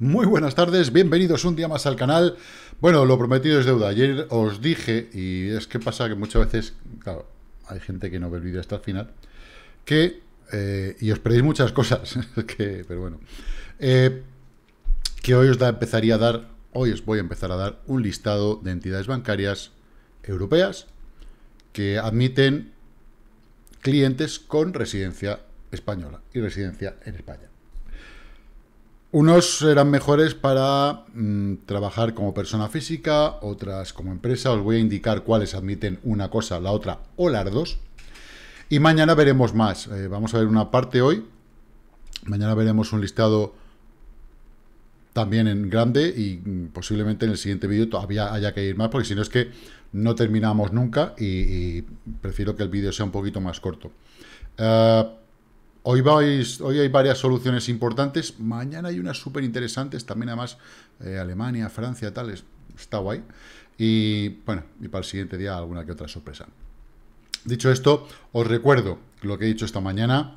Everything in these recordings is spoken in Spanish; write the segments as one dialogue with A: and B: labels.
A: Muy buenas tardes, bienvenidos un día más al canal. Bueno, lo prometido es deuda. Ayer os dije, y es que pasa que muchas veces, claro, hay gente que no ve el vídeo hasta el final, que, eh, y os perdéis muchas cosas, que, pero bueno, eh, que hoy os empezaría a dar, hoy os voy a empezar a dar un listado de entidades bancarias europeas que admiten clientes con residencia española y residencia en España. Unos serán mejores para mm, trabajar como persona física, otras como empresa. Os voy a indicar cuáles admiten una cosa, la otra o las dos. Y mañana veremos más. Eh, vamos a ver una parte hoy. Mañana veremos un listado también en grande y mm, posiblemente en el siguiente vídeo todavía haya que ir más, porque si no es que no terminamos nunca y, prefiero que el vídeo sea un poquito más corto. Eh, Hoy, hoy hay varias soluciones importantes. Mañana hay unas súper interesantes. También, además, eh, Alemania, Francia, tales. Está guay. Y bueno, y para el siguiente día alguna que otra sorpresa. Dicho esto, os recuerdo lo que he dicho esta mañana.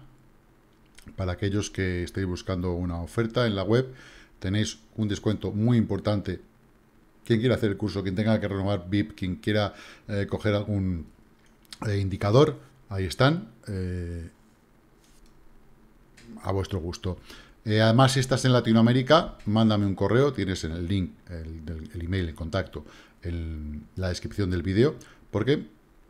A: Para aquellos que estéis buscando una oferta en la web, tenéis un descuento muy importante. Quien quiera hacer el curso, quien tenga que renovar VIP, quien quiera eh, coger algún eh, indicador, ahí están a vuestro gusto. Eh, además, si estás en Latinoamérica, mándame un correo, tienes en el link, el, email, el contacto, en la descripción del vídeo, porque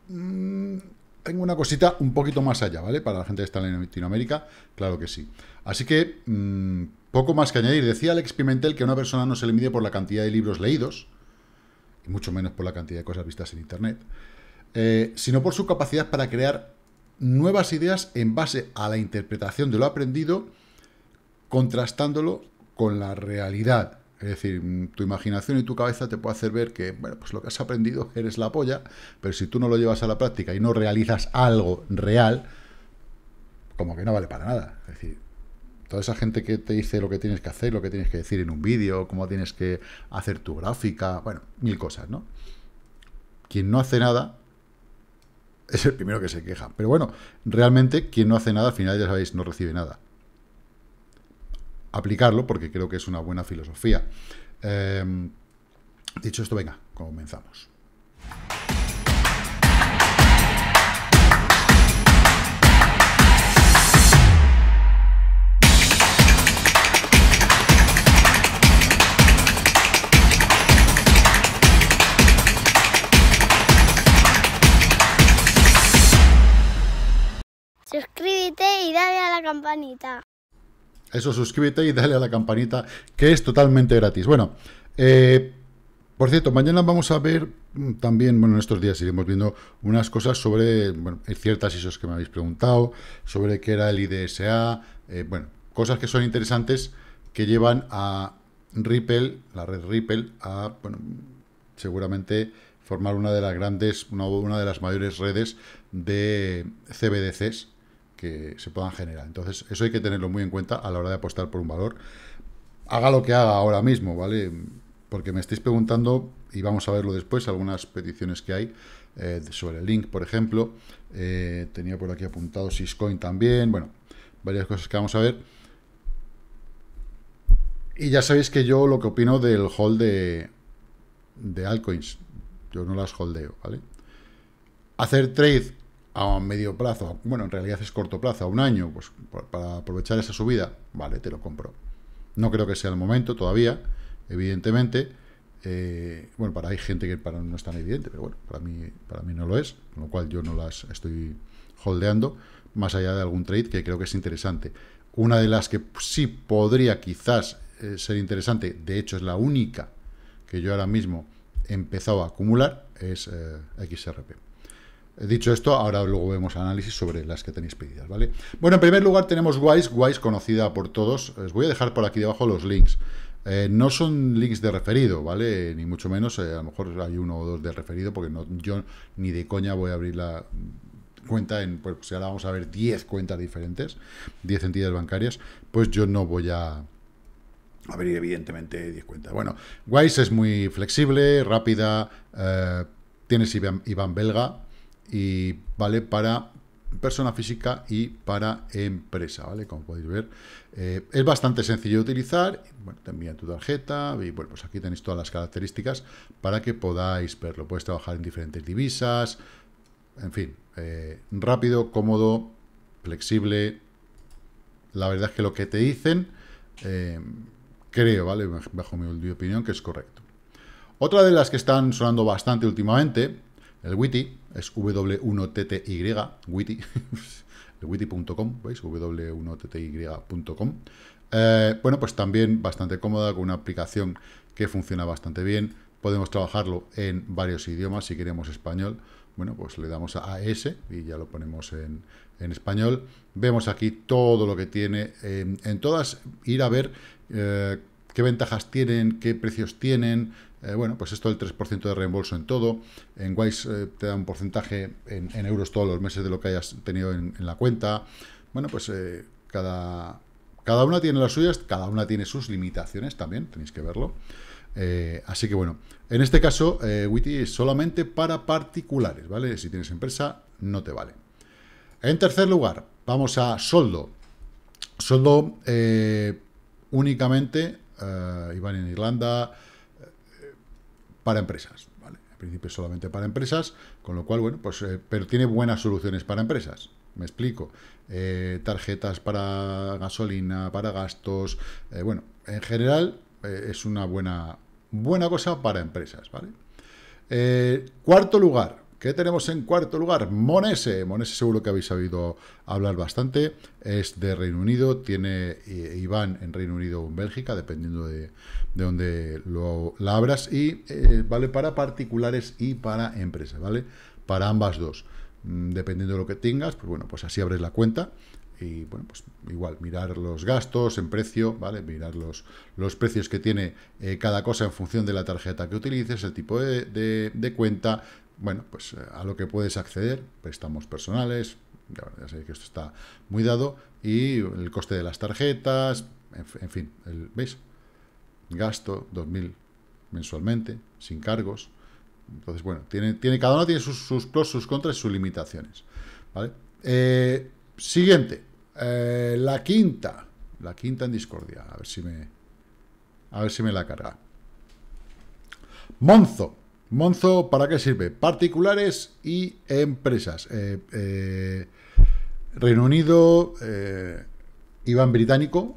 A: mm, tengo una cosita un poquito más allá, ¿vale? Para la gente que está en Latinoamérica, claro que sí. Así que, mm, poco más que añadir. Decía Alex Pimentel que una persona no se le mide por la cantidad de libros leídos, y mucho menos por la cantidad de cosas vistas en Internet, eh, sino por su capacidad para crear nuevas ideas en base a la interpretación de lo aprendido, contrastándolo con la realidad. Es decir, tu imaginación y tu cabeza te puede hacer ver que, bueno, pues lo que has aprendido eres la polla, pero si tú no lo llevas a la práctica y no realizas algo real, como que no vale para nada. Es decir, toda esa gente que te dice lo que tienes que hacer, lo que tienes que decir en un vídeo, cómo tienes que hacer tu gráfica, bueno, mil cosas, ¿no? Quien no hace nada, es el primero que se queja. Pero bueno, realmente quien no hace nada, al final ya sabéis, no recibe nada. Aplicarlo, porque creo que es una buena filosofía. Em, dicho esto, venga, comenzamos. campanita. Eso, suscríbete y dale a la campanita, que es totalmente gratis. Bueno, eh, por cierto, mañana vamos a ver mm, también, bueno, en estos días iremos viendo unas cosas sobre bueno, ciertas ISOs que me habéis preguntado, sobre qué era el IDSA, eh, bueno, cosas que son interesantes que llevan a Ripple, la red Ripple, a, bueno, seguramente formar una de las grandes, una, una de las mayores redes de CBDCs se puedan generar. Entonces, eso hay que tenerlo muy en cuenta a la hora de apostar por un valor. Haga lo que haga ahora mismo, ¿vale? Porque me estáis preguntando, y vamos a verlo después, algunas peticiones que hay eh, sobre el link, por ejemplo. Eh, tenía por aquí apuntado Syscoin también. Bueno, varias cosas que vamos a ver. Y ya sabéis que yo lo que opino del hold de, de altcoins. Yo no las holdeo, ¿vale? Hacer trade a medio plazo, bueno, en realidad es corto plazo, a un año, pues para aprovechar esa subida, vale, te lo compro. No creo que sea el momento todavía, evidentemente. Eh, bueno, para hay gente que para no es tan evidente, pero bueno, para mí, para mí no lo es, con lo cual yo no las estoy holdeando, más allá de algún trade que creo que es interesante. Una de las que sí podría quizás eh, ser interesante, de hecho es la única que yo ahora mismo he empezado a acumular, es eh, XRP. Dicho esto, ahora luego vemos análisis sobre las que tenéis pedidas, ¿vale? Bueno, en primer lugar tenemos Wise, Wise conocida por todos. Os voy a dejar por aquí debajo los links. Eh, no son links de referido, ¿vale? Ni mucho menos, eh, a lo mejor hay uno o dos de referido, porque no, yo ni de coña voy a abrir la cuenta en, pues si ahora vamos a ver 10 cuentas diferentes, 10 entidades bancarias, pues yo no voy a abrir evidentemente 10 cuentas. Bueno, Wise es muy flexible, rápida, eh, tienes Iván belga, y vale para persona física y para empresa, ¿vale? Como podéis ver, eh, es bastante sencillo de utilizar. Bueno, te envían tu tarjeta y, bueno, pues aquí tenéis todas las características para que podáis verlo. Puedes trabajar en diferentes divisas, en fin, eh, rápido, cómodo, flexible. La verdad es que lo que te dicen, eh, creo, ¿vale? Bajo mi opinión, que es correcto. Otra de las que están sonando bastante últimamente el witty es w1tty, ¿veis? w1tty.com. Eh, bueno, pues también bastante cómoda, con una aplicación que funciona bastante bien. Podemos trabajarlo en varios idiomas, si queremos español, bueno, pues le damos a S y ya lo ponemos en, español. Vemos aquí todo lo que tiene. en todas, ir a ver eh, qué ventajas tienen, qué precios tienen. Eh, bueno, pues esto del 3% de reembolso en todo. En Wise eh, te da un porcentaje en, euros todos los meses de lo que hayas tenido en, la cuenta. Bueno, pues eh, cada, cada una tiene las suyas, cada una tiene sus limitaciones también, tenéis que verlo. así que bueno, en este caso, eh, Witty es solamente para particulares, ¿vale? Si tienes empresa, no te vale. En tercer lugar, vamos a Soldo. Soldo únicamente iban eh, Iván en Irlanda, eh, para empresas, ¿vale? En principio solamente para empresas, con lo cual, bueno, pues, eh, pero tiene buenas soluciones para empresas. Me explico. tarjetas para gasolina, para gastos. bueno, en general es una buena, buena cosa para empresas, cuarto lugar, ¿Qué tenemos en cuarto lugar? Monese. Monese seguro que habéis sabido hablar bastante. Es de Reino Unido, tiene eh, Iván en Reino Unido o en Bélgica, dependiendo de, de donde lo, la abras. Y eh, vale para particulares y para empresas, ¿vale? Para ambas dos. Mm, dependiendo de lo que tengas, pues bueno, pues así abres la cuenta y bueno, pues igual, mirar los gastos en precio, ¿vale? Mirar los, los precios que tiene eh, cada cosa en función de la tarjeta que utilices, el tipo de, de cuenta, bueno, pues eh, a lo que puedes acceder, préstamos personales, ya, sabéis que esto está muy dado, y el coste de las tarjetas, en, fin, el, ¿veis? Gasto 2.000 mensualmente, sin cargos. Entonces, bueno, tiene, tiene, cada uno tiene sus, sus pros, sus contras, y sus limitaciones. ¿vale? Eh, siguiente, eh, la quinta, la quinta en discordia, a ver si me, a ver si me la carga. Monzo, Monzo, ¿para qué sirve? Particulares y empresas. Eh, eh, Reino Unido, eh, Iván Británico,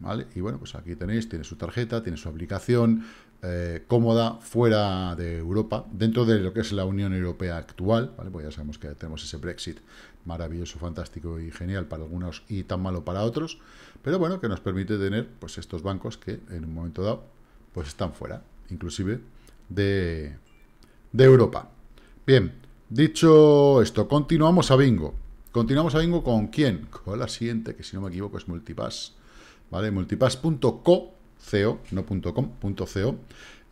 A: ¿vale? Y bueno, pues aquí tenéis, tiene su tarjeta, tiene su aplicación cómoda fuera de Europa, dentro de lo que es la Unión Europea actual, ¿vale? Pues ya sabemos que tenemos ese Brexit maravilloso, fantástico y genial para algunos y tan malo para otros, pero bueno, que nos permite tener pues estos bancos que en un momento dado pues están fuera, inclusive de, Europa. Bien, dicho esto, continuamos a Bingo. Continuamos a Bingo con quién? Con la siguiente, que si no me equivoco es Multipass. ¿Vale? Multipass.co, co, no .com, .co.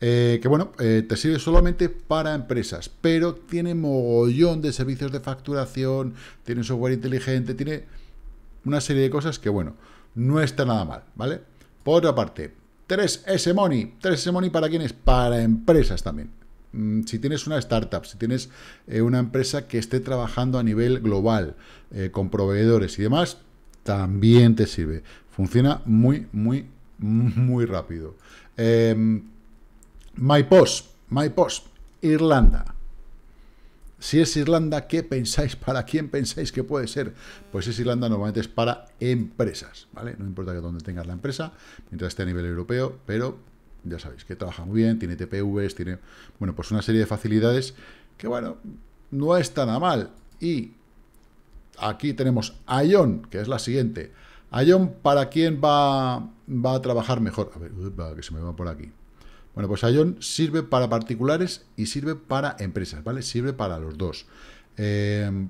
A: Eh, que bueno, eh, te sirve solamente para empresas, pero tiene mogollón de servicios de facturación, tiene software inteligente, tiene una serie de cosas que bueno, no está nada mal, ¿vale? Por otra parte, 3S Money. 3S Money para quién Para empresas también. Mm, si tienes una startup, si tienes eh, una empresa que esté trabajando a nivel global, eh, con proveedores y demás, también te sirve. Funciona muy, muy, muy rápido. Eh, em, MyPost, MyPost, Irlanda. Si es Irlanda, ¿qué pensáis? ¿Para quién pensáis que puede ser? Pues es Irlanda, normalmente es para empresas, ¿vale? No importa que donde tengas la empresa, mientras esté a nivel europeo, pero ya sabéis que trabaja muy bien, tiene TPVs, tiene, bueno, pues una serie de facilidades que, bueno, no está nada mal. Y aquí tenemos Ion, que es la siguiente. Ion, ¿para quién va, va a trabajar mejor? A ver, que se me va por aquí. Bueno, pues Ion sirve para particulares y sirve para empresas, ¿vale? Sirve para los dos. Eh,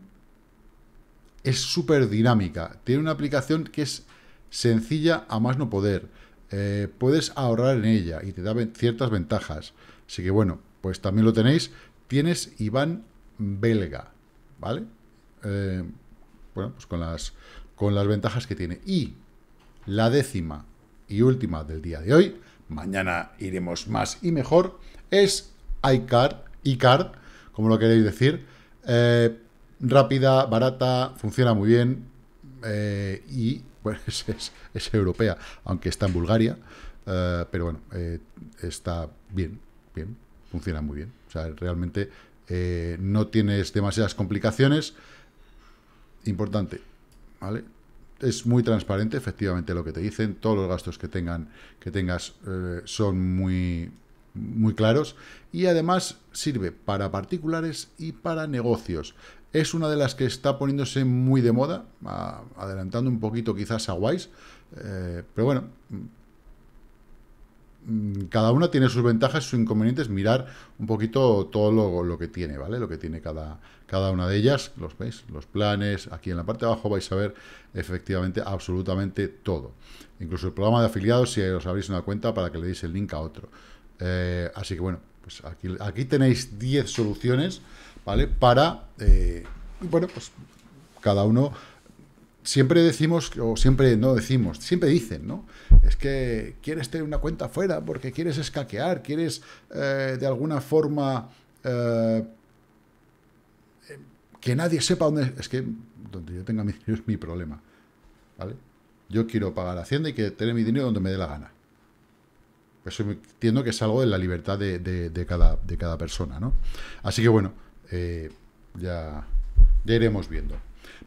A: es súper dinámica. Tiene una aplicación que es sencilla a más no poder. Eh, puedes ahorrar en ella y te da ciertas ventajas. Así que bueno, pues también lo tenéis. Tienes Iván belga, ¿vale? Eh, bueno, pues con las, con las ventajas que tiene. Y la décima y última del día de hoy mañana iremos más y mejor, es iCar, iCar como lo queréis decir, eh, rápida, barata, funciona muy bien eh, y pues es, europea, aunque está en Bulgaria, eh, pero bueno, está bien, bien, funciona muy bien. O sea, realmente no tienes demasiadas complicaciones. Importante, ¿vale? es muy transparente, efectivamente, lo que te dicen. Todos los gastos que, tengan, que tengas eh, son muy, muy claros. Y además sirve para particulares y para negocios. Es una de las que está poniéndose muy de moda, adelantando un poquito quizás a Wise. Eh, pero bueno, Mm, cada una tiene sus ventajas, sus inconvenientes, mirar un poquito todo lo, lo, que tiene, ¿vale? Lo que tiene cada, cada una de ellas, los veis, los planes, aquí en la parte de abajo vais a ver efectivamente absolutamente todo. Incluso el programa de afiliados, si os abrís una cuenta para que le deis el link a otro. Eh, así que bueno, pues aquí, aquí tenéis 10 soluciones, ¿vale? Para, eh, bueno, pues cada uno siempre decimos, o siempre no decimos, siempre dicen, ¿no? Es que quieres tener una cuenta fuera porque quieres escaquear, quieres eh, de alguna forma eh, que nadie sepa dónde... Es que donde yo tenga mi dinero es mi problema, ¿vale? Yo quiero pagar Hacienda y que tener mi dinero donde me dé la gana. Eso entiendo que es algo de la libertad de, de, cada, de cada persona, ¿no? Así que bueno, eh, ya iremos viendo.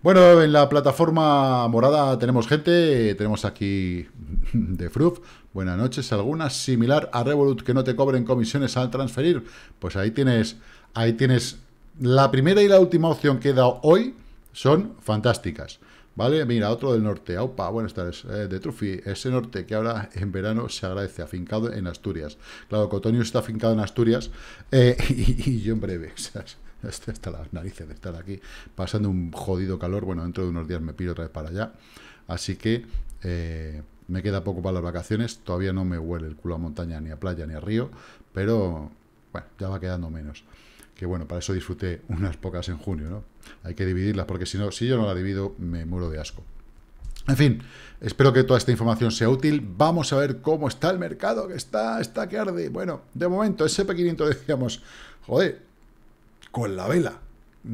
A: Bueno, en la plataforma morada tenemos gente, tenemos aquí de Fruf. Buenas noches, alguna similar a Revolut que no te cobren comisiones al transferir. Pues ahí tienes, ahí tienes la primera y la última opción que he dado hoy son fantásticas. ¿Vale? Mira, otro del norte. Aupa, buenas tardes. Eh, de Trufi, ese norte que ahora en verano se agradece, afincado en Asturias. Claro, Cotonio está afincado en Asturias eh, y, yo en breve. ¿sabes? hasta este, las narices de estar aquí, pasando un jodido calor. Bueno, dentro de unos días me piro otra vez para allá. Así que eh, me queda poco para las vacaciones. Todavía no me huele el culo a montaña, ni a playa, ni a río. Pero, bueno, ya va quedando menos. Que bueno, para eso disfruté unas pocas en junio, ¿no? Hay que dividirlas, porque si no, si yo no la divido, me muero de asco. En fin, espero que toda esta información sea útil. Vamos a ver cómo está el mercado, que está, está que arde. Bueno, de momento, ese 500 decíamos, joder, con la vela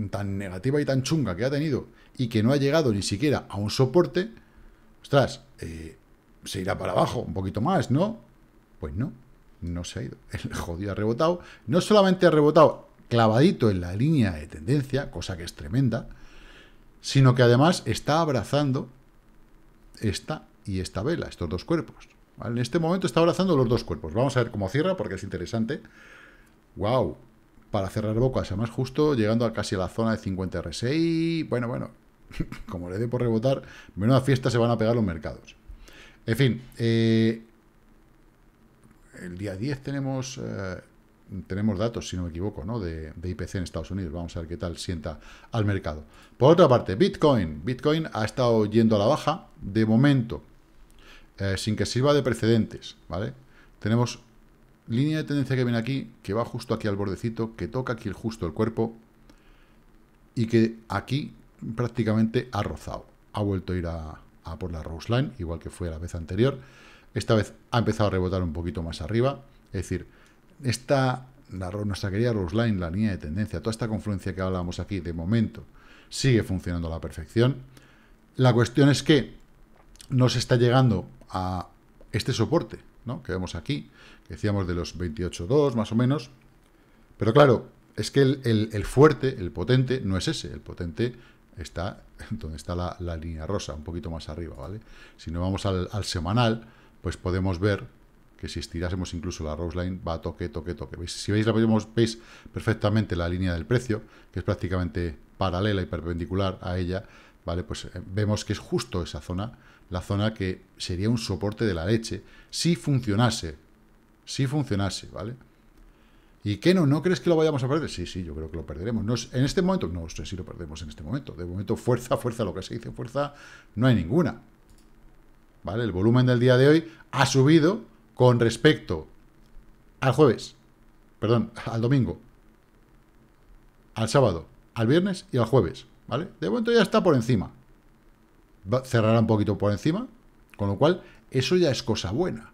A: tan negativa y tan chunga que ha tenido y que no ha llegado ni siquiera a un soporte, ostras, eh, se irá para abajo un poquito más, ¿no? Pues no, no se ha ido. El jodido ha rebotado. No solamente ha rebotado clavadito en la línea de tendencia, cosa que es tremenda, sino que además está abrazando esta y esta vela, estos dos cuerpos. En este momento está abrazando los dos cuerpos. Vamos a ver cómo cierra porque es interesante. ¡Wow! para cerrar boca sea más justo llegando a casi a la zona de 50 RSI. Bueno, bueno, como le dé por rebotar, menuda fiesta se van a pegar los mercados. En fin, eh, el día 10 tenemos, eh, tenemos datos, si no me equivoco, ¿no? De, IPC en Estados Unidos. Vamos a ver qué tal sienta al mercado. Por otra parte, Bitcoin. Bitcoin ha estado yendo a la baja de momento, eh, sin que sirva de precedentes, ¿vale? Tenemos línea de tendencia que viene aquí, que va justo aquí al bordecito, que toca aquí justo el cuerpo y que aquí prácticamente ha rozado. Ha vuelto a ir a, por la Rose Line, igual que fue la vez anterior. Esta vez ha empezado a rebotar un poquito más arriba. Es decir, esta, la, nuestra querida Rose Line, la línea de tendencia, toda esta confluencia que hablábamos aquí de momento, sigue funcionando a la perfección. La cuestión es que no se está llegando a este soporte, que vemos aquí, que decíamos de los 28.2 más o menos. Pero claro, es que el, el, fuerte, el potente, no es ese. El potente está donde está la, línea rosa, un poquito más arriba, ¿vale? Si nos vamos al, semanal, pues podemos ver que si estirásemos incluso la rose line, va a toque, toque, toque. Si veis, la podemos, veis perfectamente la línea del precio, que es prácticamente paralela y perpendicular a ella, ¿vale? Pues eh, vemos que es justo esa zona la zona que sería un soporte de la leche, si funcionase, si funcionase, ¿vale? ¿Y qué no? ¿No crees que lo vayamos a perder? Sí, sí, yo creo que lo perderemos. No, en este momento, no sé si lo perdemos en este momento. De momento, fuerza, fuerza, lo que se dice fuerza, no hay ninguna. ¿Vale? El volumen del día de hoy ha subido con respecto al jueves, perdón, al domingo, al sábado, al viernes y al jueves, ¿vale? De momento ya está por encima cerrará un poquito por encima, con lo cual eso ya es cosa buena.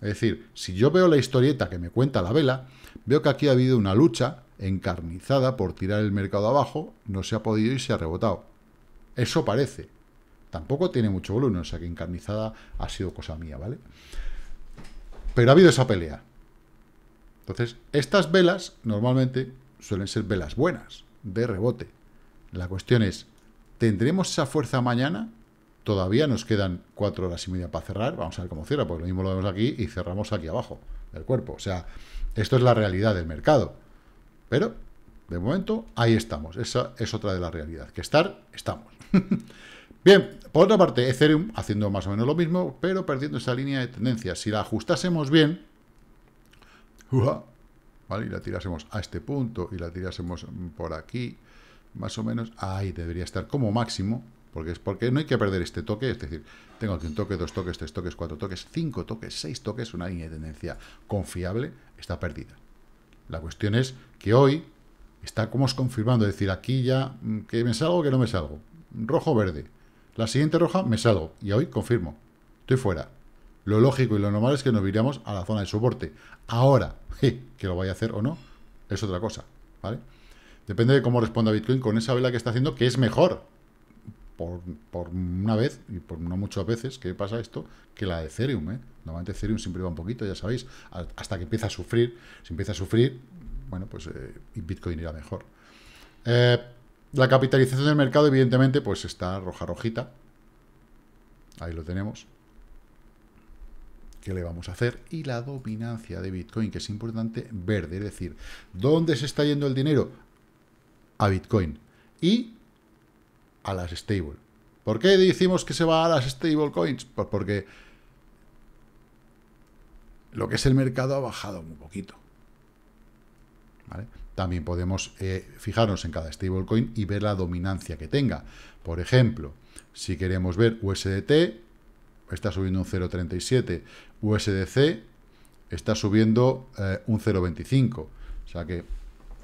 A: Es decir, si yo veo la historieta que me cuenta la vela, veo que aquí ha habido una lucha encarnizada por tirar el mercado abajo, no se ha podido y se ha rebotado. Eso parece. Tampoco tiene mucho volumen, o sea que encarnizada ha sido cosa mía, ¿vale? Pero ha habido esa pelea. Entonces, estas velas normalmente suelen ser velas buenas, de rebote. La cuestión es, ¿Tendremos esa fuerza mañana? Todavía nos quedan cuatro horas y media para cerrar. Vamos a ver cómo cierra, porque lo mismo lo vemos aquí y cerramos aquí abajo del cuerpo. O sea, esto es la realidad del mercado. Pero, de momento, ahí estamos. Esa es otra de las realidades. Que estar, estamos. Bien, por otra parte, Ethereum haciendo más o menos lo mismo, pero perdiendo esa línea de tendencia. Si la ajustásemos bien, ¿vale? y la tirásemos a este punto, y la tirásemos por aquí, más o menos, ahí debería estar como máximo, porque es porque no hay que perder este toque, es decir, tengo aquí un toque, dos toques, tres toques, cuatro toques, cinco toques, seis toques, una línea de tendencia confiable está perdida. La cuestión es que hoy está como es confirmando, es decir, aquí ya mm, que me salgo, que no me salgo, rojo, verde, la siguiente roja me salgo y hoy confirmo, estoy fuera. Lo lógico y lo normal es que nos viramos a la zona de soporte. Ahora, que lo vaya a hacer o no, es otra cosa, ¿vale? Depende de cómo responda Bitcoin con esa vela que está haciendo, que es mejor. Por, una vez, y por no muchas veces, que pasa esto, que la de Ethereum. ¿eh? Normalmente Ethereum siempre va un poquito, ya sabéis, hasta que empieza a sufrir. Si empieza a sufrir, bueno, pues eh, Bitcoin irá mejor. Eh, la capitalización del mercado, evidentemente, pues está roja rojita. Ahí lo tenemos. ¿Qué le vamos a hacer? Y la dominancia de Bitcoin, que es importante verde, es decir, ¿dónde se está yendo el dinero? a Bitcoin y a las stable. ¿Por qué decimos que se va a las stable coins? Pues porque lo que es el mercado ha bajado un poquito. También podemos eh, fijarnos en cada stable coin y ver la dominancia que tenga. Por ejemplo, si queremos ver USDT, está subiendo un 0,37. USDC está subiendo eh, un 0,25. O sea que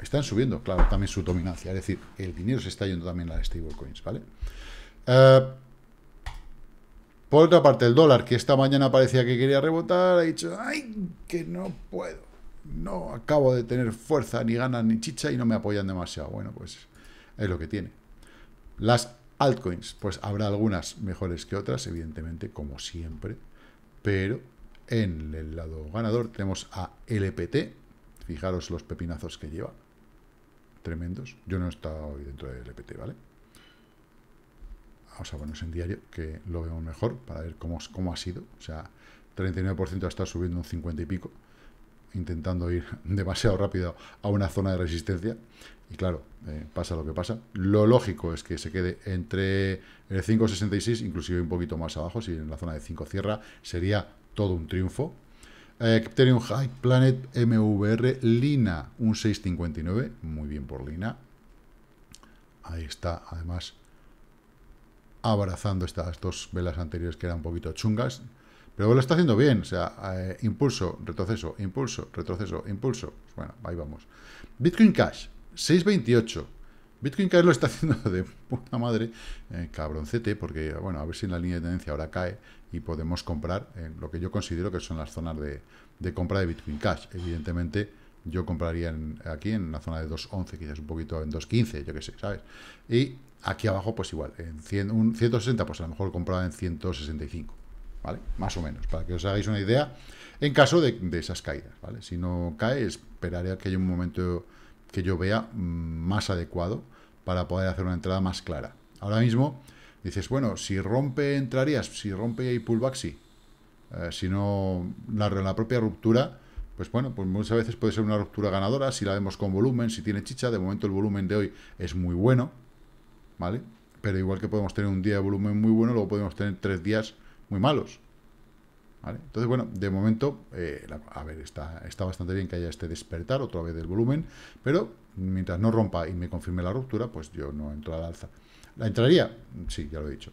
A: están subiendo, claro, también su dominancia. Es decir, el dinero se está yendo también a las stablecoins, ¿vale? Eh, por otra parte, el dólar, que esta mañana parecía que quería rebotar, ha dicho, ¡ay, que no puedo! No acabo de tener fuerza, ni ganas, ni chicha, y no me apoyan demasiado. Bueno, pues es lo que tiene. Las altcoins, pues habrá algunas mejores que otras, evidentemente, como siempre, pero en el lado ganador tenemos a LPT, fijaros los pepinazos que lleva, tremendos. Yo no he estado dentro del EPT. ¿vale? Vamos a ponernos en diario, que lo vemos mejor, para ver cómo, cómo ha sido. O sea, 39% está subiendo un 50 y pico, intentando ir demasiado rápido a una zona de resistencia. Y claro, eh, pasa lo que pasa. Lo lógico es que se quede entre el 5.66, inclusive un poquito más abajo, si en la zona de 5 cierra, sería todo un triunfo. Ecterium eh, High Planet MVR Lina, un 659, muy bien por Lina. Ahí está, además, abrazando estas dos velas anteriores que eran un poquito chungas. Pero lo está haciendo bien, o sea, eh, impulso, retroceso, impulso, retroceso, impulso. Bueno, ahí vamos. Bitcoin Cash, 628. Bitcoin Cash lo está haciendo de puta madre, eh, cabroncete, porque, bueno, a ver si en la línea de tendencia ahora cae y podemos comprar en lo que yo considero que son las zonas de, compra de Bitcoin Cash. Evidentemente, yo compraría aquí en la zona de 2.11, quizás un poquito en 2.15, yo qué sé, ¿sabes? Y aquí abajo, pues igual, en un 160, pues a lo mejor compraba en 165, ¿vale? Más o menos, para que os hagáis una idea, en caso de, de esas caídas, ¿vale? Si no cae, esperaré a que haya un momento que yo vea mm, más adecuado para poder hacer una entrada más clara. Ahora mismo dices, bueno, si rompe entrarías, si rompe y pullback sí. Eh, si no, la, la, propia ruptura, pues bueno, pues muchas veces puede ser una ruptura ganadora, si la vemos con volumen, si tiene chicha, de momento el volumen de hoy es muy bueno, ¿vale? Pero igual que podemos tener un día de volumen muy bueno, luego podemos tener tres días muy malos. Entonces, bueno, de momento, eh, a ver, está, está bastante bien que haya este despertar otra vez del volumen, pero mientras no rompa y me confirme la ruptura, pues yo no entro la alza. ¿La entraría? Sí, ya lo he dicho.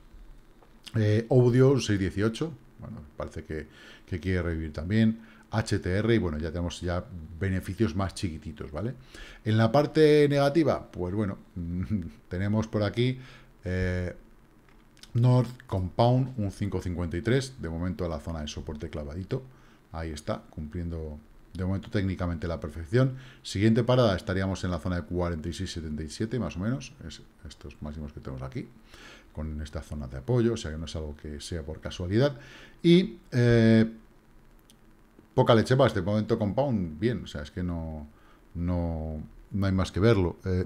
A: Eh, Audio 618, bueno, parece que, que, quiere revivir también. HTR, y bueno, ya tenemos ya beneficios más chiquititos, ¿vale? En la parte negativa, pues bueno, tenemos por aquí... Eh, North Compound, un 5.53, de momento a la zona de soporte clavadito. Ahí está, cumpliendo de momento técnicamente la perfección. Siguiente parada estaríamos en la zona de 46.77 más o menos, estos máximos que tenemos aquí, con esta zona de apoyo, o sea que no es algo que sea por casualidad. Y eh, poca leche más, de momento Compound, bien, o sea, es que no, no, no hay más que verlo. Eh,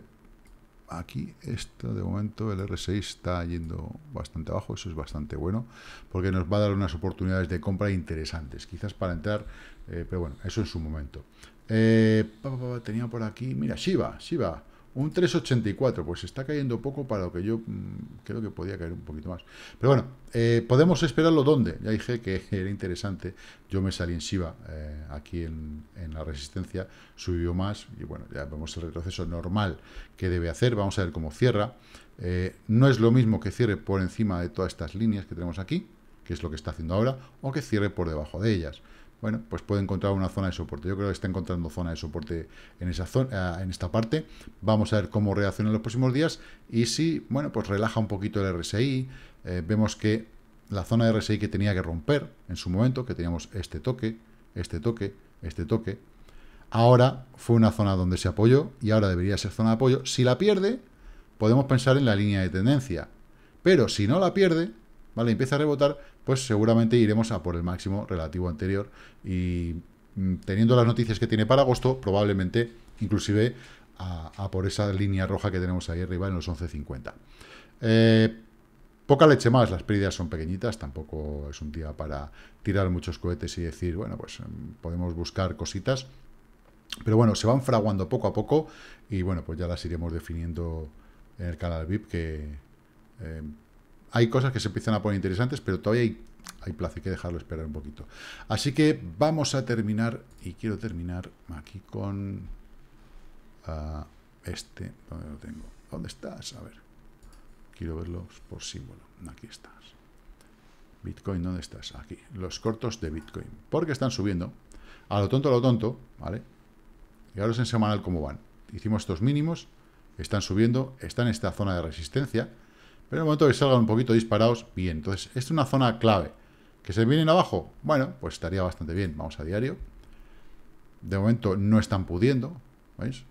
A: aquí esto de momento el R6 está yendo bastante abajo, eso es bastante bueno, porque nos va a dar unas oportunidades de compra interesantes, quizás para entrar, eh, pero bueno, eso en su momento. Eh, tenía por aquí, mira, Shiva, Shiva, un 3,84, pues está cayendo poco para lo que yo mm, creo que podía caer un poquito más. Pero bueno, eh, ¿podemos esperarlo dónde? Ya dije que era interesante. Yo me salí en Shiba, eh, aquí en, la resistencia, subió más y bueno, ya vemos el retroceso normal que debe hacer. Vamos a ver cómo cierra. Eh, no es lo mismo que cierre por encima de todas estas líneas que tenemos aquí, que es lo que está haciendo ahora, o que cierre por debajo de ellas bueno, pues puede encontrar una zona de soporte. Yo creo que está encontrando zona de soporte en, esa zona, eh, en esta parte. Vamos a ver cómo reacciona en los próximos días y si, bueno, pues relaja un poquito el RSI. Eh, vemos que la zona de RSI que tenía que romper en su momento, que teníamos este toque, este toque, este toque, ahora fue una zona donde se apoyó y ahora debería ser zona de apoyo. Si la pierde, podemos pensar en la línea de tendencia. Pero si no la pierde, ¿vale? Empieza a rebotar, pues seguramente iremos a por el máximo relativo anterior y mm, teniendo las noticias que tiene para agosto, probablemente inclusive a, por esa línea roja que tenemos ahí arriba en los 11.50. Eh, poca leche más, las pérdidas son pequeñitas, tampoco es un día para tirar muchos cohetes y decir, bueno, pues mm, podemos buscar cositas. Pero bueno, se van fraguando poco a poco y bueno, pues ya las iremos definiendo en el canal VIP que... Eh, hay cosas que se empiezan a poner interesantes, pero todavía hay, hay plazo, hay que dejarlo esperar un poquito. Así que vamos a terminar, y quiero terminar aquí con ah, este, ¿dónde lo tengo? ¿Dónde estás? A ver, quiero verlos por símbolo, aquí estás. Bitcoin, ¿dónde estás? Aquí, los cortos de Bitcoin, porque están subiendo, a lo tonto, a lo tonto, ¿vale? Y ahora es en semanal cómo van. Hicimos estos mínimos, están subiendo, están en esta zona de resistencia, pero en el momento que salgan un poquito disparados, bien. Entonces, esta es una zona clave. ¿Que se vienen abajo? Bueno, pues estaría bastante bien. Vamos a diario. De momento no están pudiendo, ¿veis?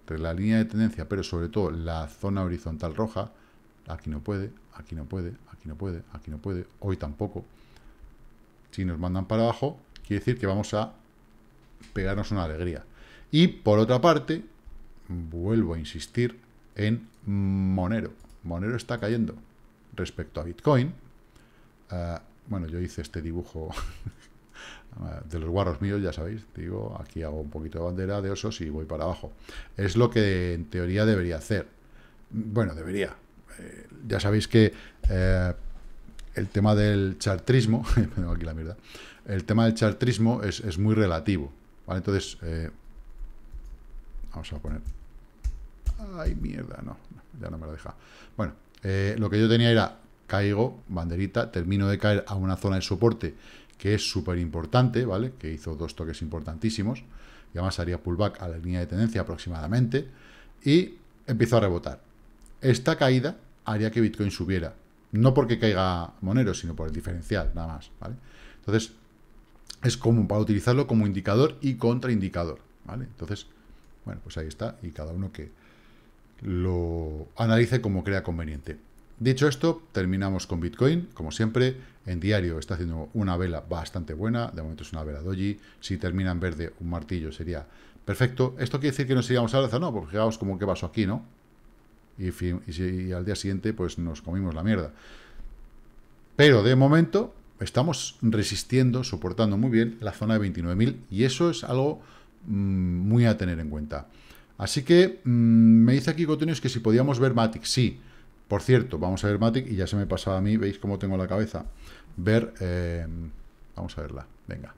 A: Entre la línea de tendencia, pero sobre todo la zona horizontal roja. Aquí no puede, aquí no puede, aquí no puede, aquí no puede. Hoy tampoco. Si nos mandan para abajo, quiere decir que vamos a pegarnos una alegría. Y por otra parte, vuelvo a insistir en Monero. Monero está cayendo respecto a Bitcoin. Eh, bueno, yo hice este dibujo de los guarros míos, ya sabéis, digo, aquí hago un poquito de bandera de osos y voy para abajo. Es lo que en teoría debería hacer. Bueno, debería. Eh, ya sabéis que eh, el tema del chartrismo, aquí la mierda, el tema del chartrismo es, muy relativo, Entonces, vamos a poner... Ay, mierda, no ya no me lo deja. Bueno, eh, lo que yo tenía era, caigo, banderita, termino de caer a una zona de soporte que es súper importante, ¿vale? Que hizo dos toques importantísimos, y además haría pullback a la línea de tendencia aproximadamente, y empiezo a rebotar. Esta caída haría que Bitcoin subiera, no porque caiga Monero, sino por el diferencial, nada más, ¿vale? Entonces, es común para utilizarlo como indicador y contraindicador, ¿vale? Entonces, bueno, pues ahí está, y cada uno que, lo analice como crea conveniente. Dicho esto, terminamos con Bitcoin, como siempre, en diario está haciendo una vela bastante buena, de momento es una vela doji, si termina en verde un martillo sería perfecto. ¿Esto quiere decir que nos iríamos a alza? No, porque fijaos como que pasó aquí, ¿no? Y, al día siguiente pues nos comimos la mierda. Pero de momento estamos resistiendo, soportando muy bien la zona de 29.000 y eso es algo mm, muy a tener en cuenta. Así que mm, me dice aquí Cotonius que si podíamos ver Matic. Sí, por cierto, vamos a ver Matic y ya se me pasaba a mí, veis cómo tengo la cabeza. Ver, eh, vamos a verla, venga.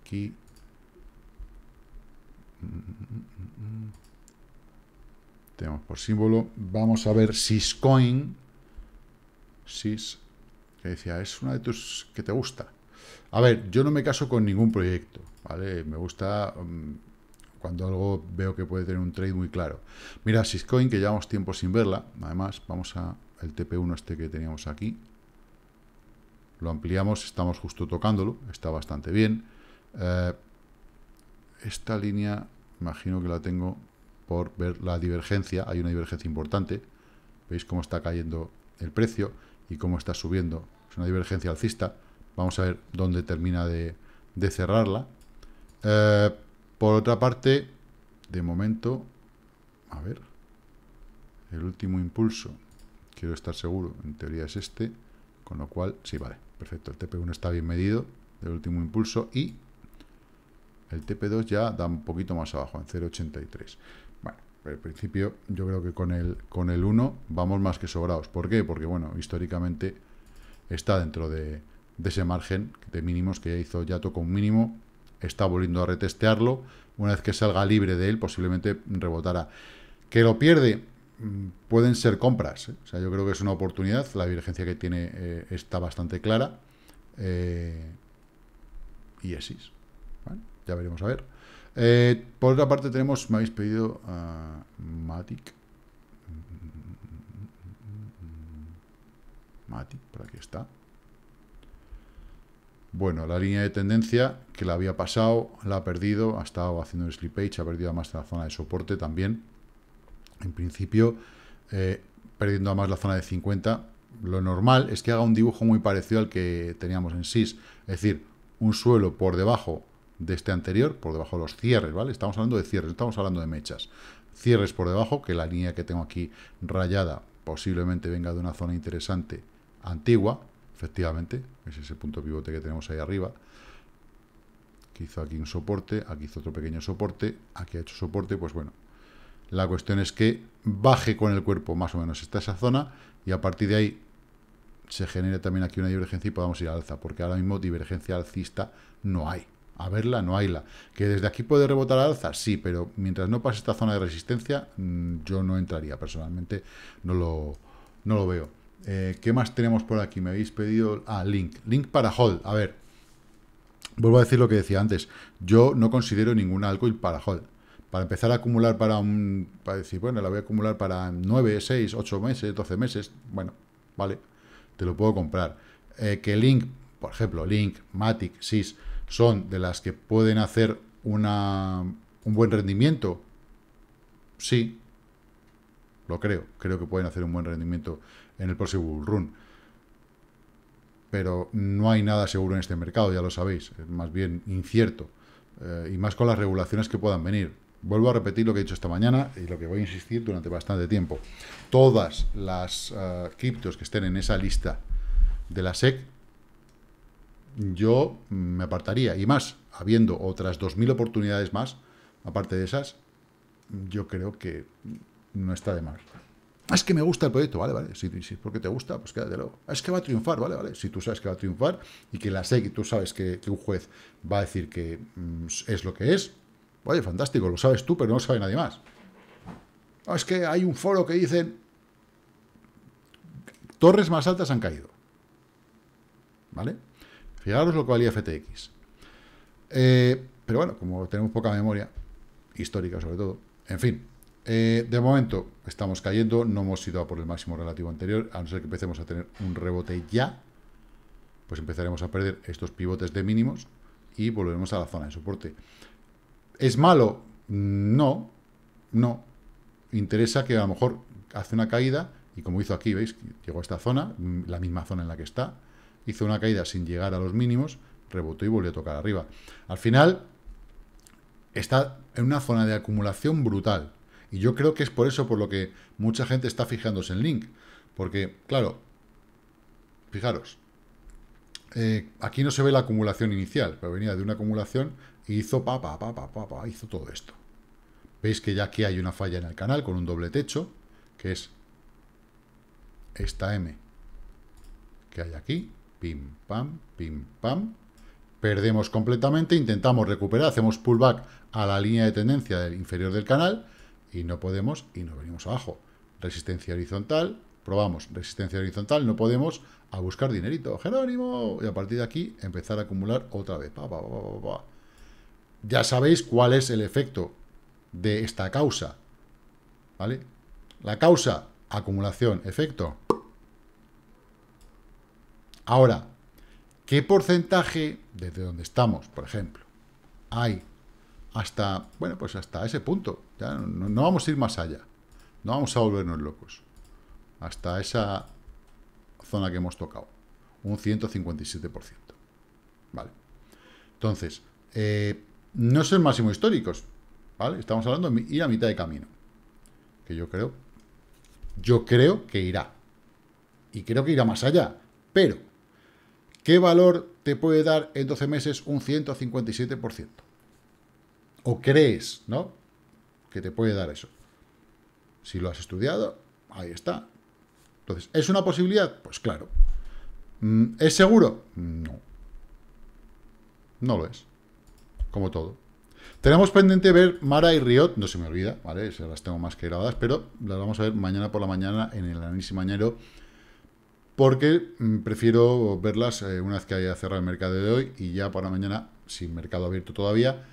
A: Aquí. Tenemos por símbolo. Vamos a ver Syscoin. Sys, que decía, es una de tus que te gusta. A ver, yo no me caso con ningún proyecto, ¿vale? Me gusta mm, cuando algo veo que puede tener un trade muy claro. Mira, Syscoin, que llevamos tiempo sin verla, además, vamos a el TP1 este que teníamos aquí, lo ampliamos, estamos justo tocándolo, está bastante bien. Eh, esta línea, imagino que la tengo por ver la divergencia, hay una divergencia importante, veis cómo está cayendo el precio y cómo está subiendo, es una divergencia alcista, vamos a ver dónde termina de, cerrarla. Eh, por otra parte, de momento, a ver, el último impulso, quiero estar seguro, en teoría es este, con lo cual, sí, vale, perfecto, el TP1 está bien medido, el último impulso, y el TP2 ya da un poquito más abajo, en 0.83. Bueno, al principio yo creo que con el, con el 1 vamos más que sobrados. ¿Por qué? Porque, bueno, históricamente está dentro de, de ese margen de mínimos que ya hizo, ya tocó un mínimo, está volviendo a retestearlo. Una vez que salga libre de él, posiblemente rebotará. ¿Que lo pierde? Mm, pueden ser compras. ¿eh? O sea, yo creo que es una oportunidad. La divergencia que tiene eh, está bastante clara. Eh, y esis. Ya veremos a ver. por otra parte tenemos, me habéis pedido a Matic. Matic, por aquí está. Bueno, la línea de tendencia que la había pasado, la ha perdido, ha estado haciendo un slippage, ha perdido además la zona de soporte también. En principio, eh, perdiendo además la zona de 50, lo normal es que haga un dibujo muy parecido al que teníamos en SIS, es decir, un suelo por debajo de este anterior, por debajo de los cierres, ¿vale? Estamos hablando de cierres, estamos hablando de mechas. Cierres por debajo, que la línea que tengo aquí rayada posiblemente venga de una zona interesante antigua, efectivamente, es ese punto pivote que tenemos ahí arriba, que hizo aquí un soporte, aquí hizo otro pequeño soporte, aquí ha hecho soporte, pues bueno, la cuestión es que baje con el cuerpo más o menos esta esa zona y a partir de ahí se genere también aquí una divergencia y podamos ir al alza, porque ahora mismo divergencia alcista no hay. A verla, no hayla. ¿Que desde aquí puede rebotar alza? Sí, pero mientras no pase esta zona de resistencia, mm, yo no entraría. Personalmente no lo, no lo veo. Eh, ¿Qué más tenemos por aquí? Me habéis pedido... Ah, link. Link para hold. A ver. Vuelvo a decir lo que decía antes. Yo no considero ningún alcohol para hold. Para empezar a acumular para un... Para decir, bueno, la voy a acumular para 9, 6, 8 meses, 12 meses. Bueno, vale. Te lo puedo comprar. Eh, que Link, por ejemplo, Link, Matic, SIS, son de las que pueden hacer una, un buen rendimiento. Sí, lo creo. Creo que pueden hacer un buen rendimiento en el próximo bull run. Pero no hay nada seguro en este mercado, ya lo sabéis, es más bien incierto. Eh, y más con las regulaciones que puedan venir. Vuelvo a repetir lo que he dicho esta mañana y lo que voy a insistir durante bastante tiempo. Todas las eh, criptos que estén en esa lista de la SEC, yo me apartaría. Y más, habiendo otras 2.000 oportunidades más, aparte de esas, yo creo que no está de más. Ah, es que me gusta el proyecto, vale, vale. Si, es porque te gusta, pues luego. Ah, es que va a triunfar, vale, vale. Si tú sabes que va a triunfar y que la SEC, tú sabes que, un juez va a decir que mm, es lo que es, oye, fantástico, lo sabes tú, pero no lo sabe nadie más. Ah, es que hay un foro que dicen torres más altas han caído. ¿Vale? Fijaros lo que valía FTX. Eh, pero bueno, como tenemos poca memoria, histórica sobre todo, en fin, eh, de momento estamos cayendo, no hemos ido a por el máximo relativo anterior, a no ser que empecemos a tener un rebote ya, pues empezaremos a perder estos pivotes de mínimos y volvemos a la zona de soporte. ¿Es malo? No, no. Interesa que a lo mejor hace una caída y como hizo aquí, ¿veis? Llegó a esta zona, la misma zona en la que está, hizo una caída sin llegar a los mínimos, rebotó y volvió a tocar arriba. Al final, está en una zona de acumulación brutal y yo creo que es por eso por lo que mucha gente está fijándose en Link. Porque, claro, fijaros, eh, aquí no se ve la acumulación inicial, pero venía de una acumulación y hizo pa, pa, pa, pa, pa, pa, hizo todo esto. Veis que ya aquí hay una falla en el canal con un doble techo, que es esta M que hay aquí, pim, pam, pim, pam, perdemos completamente, intentamos recuperar, hacemos pullback a la línea de tendencia inferior del canal y no podemos y nos venimos abajo. Resistencia horizontal, probamos resistencia horizontal, no podemos, a buscar dinerito. Jerónimo, y a partir de aquí empezar a acumular otra vez. ya sabéis cuál es el efecto de esta causa. ¿Vale? La causa, acumulación, efecto. Ahora, ¿qué porcentaje, desde donde estamos, por ejemplo, hay hasta, bueno, pues hasta ese punto. Ya no, vamos a ir más allá. No vamos a volvernos locos. Hasta esa zona que hemos tocado. Un 157%. Vale. Entonces, eh, no es el máximo históricos. ¿Vale? Estamos hablando de ir a mitad de camino. Que yo creo. Yo creo que irá. Y creo que irá más allá. Pero, ¿qué valor te puede dar en 12 meses un 157%? o crees, ¿no? Que te puede dar eso. Si lo has estudiado, ahí está. Entonces, ¿es una posibilidad? Pues claro. Mm, ¿Es seguro? No. No lo es. Como todo. Tenemos pendiente ver Mara y Riot, no se me olvida, ¿vale? Se las tengo más que grabadas, pero las vamos a ver mañana por la mañana en el análisis mañanero, porque mm, prefiero verlas eh, una vez que haya cerrado el mercado de hoy y ya para mañana, sin mercado abierto todavía,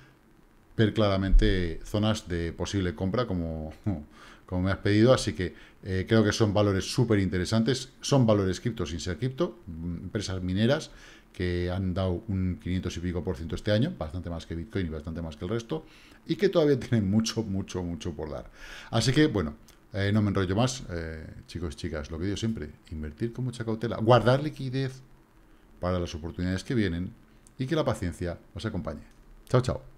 A: ver claramente zonas de posible compra como, como me has pedido, así que eh, creo que son valores súper interesantes, son valores cripto sin ser cripto, mm, empresas mineras que han dado un 500 y pico por ciento este año, bastante más que Bitcoin y bastante más que el resto, y que todavía tienen mucho, mucho, mucho por dar. Así que, bueno, eh, no me enrollo más, eh, chicos y chicas, lo que digo siempre, invertir con mucha cautela, guardar liquidez para las oportunidades que vienen y que la paciencia os acompañe. Chao, chao.